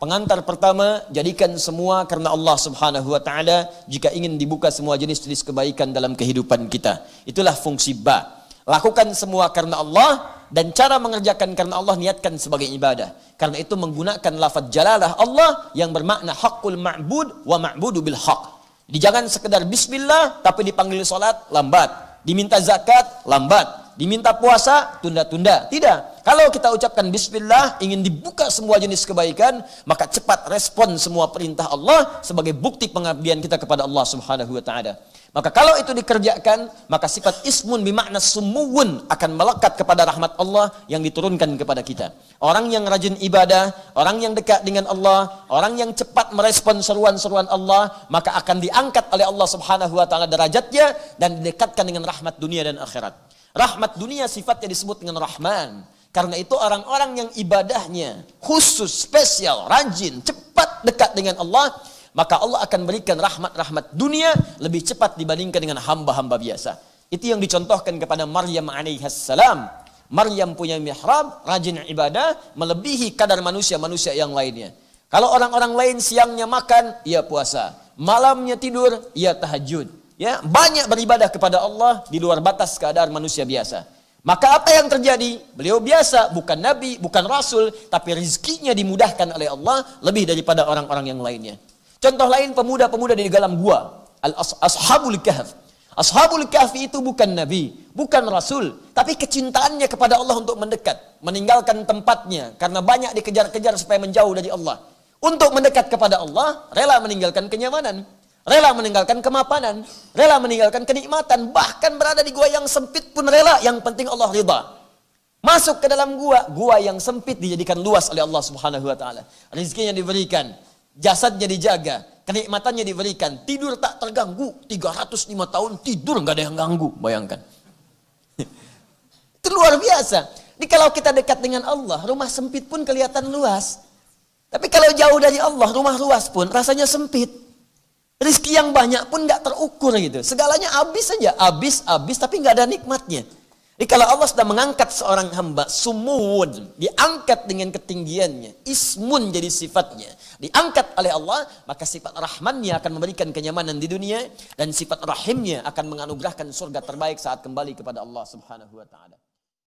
Pengantar pertama, jadikan semua karena Allah Subhanahu wa taala jika ingin dibuka semua jenis-jenis kebaikan dalam kehidupan kita. Itulah fungsi ba. Lakukan semua karena Allah dan cara mengerjakan karena Allah niatkan sebagai ibadah. Karena itu menggunakan lafaz jalalah Allah yang bermakna hakul ma'bud wa ma'budu bil haq. Jadi jangan sekedar bismillah tapi dipanggil salat lambat, diminta zakat lambat, diminta puasa tunda-tunda. Tidak, kalau kita ucapkan bismillah ingin dibuka semua jenis kebaikan, maka cepat respon semua perintah Allah sebagai bukti pengabdian kita kepada Allah Subhanahu wa taala. Maka kalau itu dikerjakan, maka sifat ismun bimakna sumuwun akan melekat kepada rahmat Allah yang diturunkan kepada kita. Orang yang rajin ibadah, orang yang dekat dengan Allah, orang yang cepat merespon seruan-seruan Allah, maka akan diangkat oleh Allah Subhanahu wa taala derajatnya dan didekatkan dengan rahmat dunia dan akhirat. Rahmat dunia sifatnya disebut dengan Rahman. Karena itu orang-orang yang ibadahnya khusus, spesial, rajin, cepat dekat dengan Allah, maka Allah akan berikan rahmat-rahmat dunia lebih cepat dibandingkan dengan hamba-hamba biasa. Itu yang dicontohkan kepada Maryam alaihissalam. Maryam punya mihrab, rajin ibadah, melebihi kadar manusia-manusia yang lainnya. Kalau orang-orang lain siangnya makan, ia puasa. Malamnya tidur, ia tahajud. Ya, banyak beribadah kepada Allah di luar batas keadaan manusia biasa. Maka apa yang terjadi? Beliau biasa, bukan nabi, bukan rasul, tapi rizkinya dimudahkan oleh Allah lebih daripada orang-orang yang lainnya. Contoh lain pemuda-pemuda di dalam gua, Al-Ashabul Kahf. Ashabul Kahfi itu bukan nabi, bukan rasul, tapi kecintaannya kepada Allah untuk mendekat, meninggalkan tempatnya karena banyak dikejar-kejar supaya menjauh dari Allah. Untuk mendekat kepada Allah, rela meninggalkan kenyamanan rela meninggalkan kemapanan, rela meninggalkan kenikmatan, bahkan berada di gua yang sempit pun rela, yang penting Allah ridha. Masuk ke dalam gua, gua yang sempit dijadikan luas oleh Allah Subhanahu wa taala. Rezekinya diberikan, jasadnya dijaga, kenikmatannya diberikan, tidur tak terganggu. 305 tahun tidur nggak ada yang ganggu, bayangkan. Itu luar biasa. Jadi kalau kita dekat dengan Allah, rumah sempit pun kelihatan luas. Tapi kalau jauh dari Allah, rumah luas pun rasanya sempit. Rizki yang banyak pun nggak terukur gitu. Segalanya habis saja, habis, habis, tapi nggak ada nikmatnya. Jadi kalau Allah sudah mengangkat seorang hamba, sumun diangkat dengan ketinggiannya, ismun jadi sifatnya. Diangkat oleh Allah, maka sifat rahmannya akan memberikan kenyamanan di dunia, dan sifat rahimnya akan menganugerahkan surga terbaik saat kembali kepada Allah subhanahu wa ta'ala.